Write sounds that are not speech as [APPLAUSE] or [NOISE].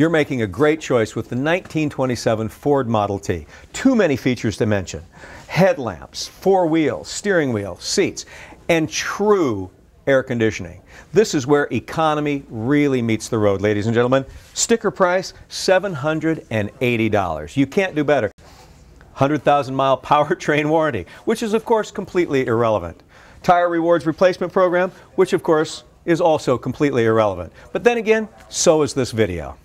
you're making a great choice with the 1927 Ford Model T. Too many features to mention. Headlamps, four wheels, steering wheel, seats, and true air conditioning. This is where economy really meets the road, ladies and gentlemen. Sticker price, $780. You can't do better. 100,000 mile [LAUGHS] powertrain warranty, which is of course completely irrelevant. Tire rewards replacement program, which of course is also completely irrelevant. But then again, so is this video.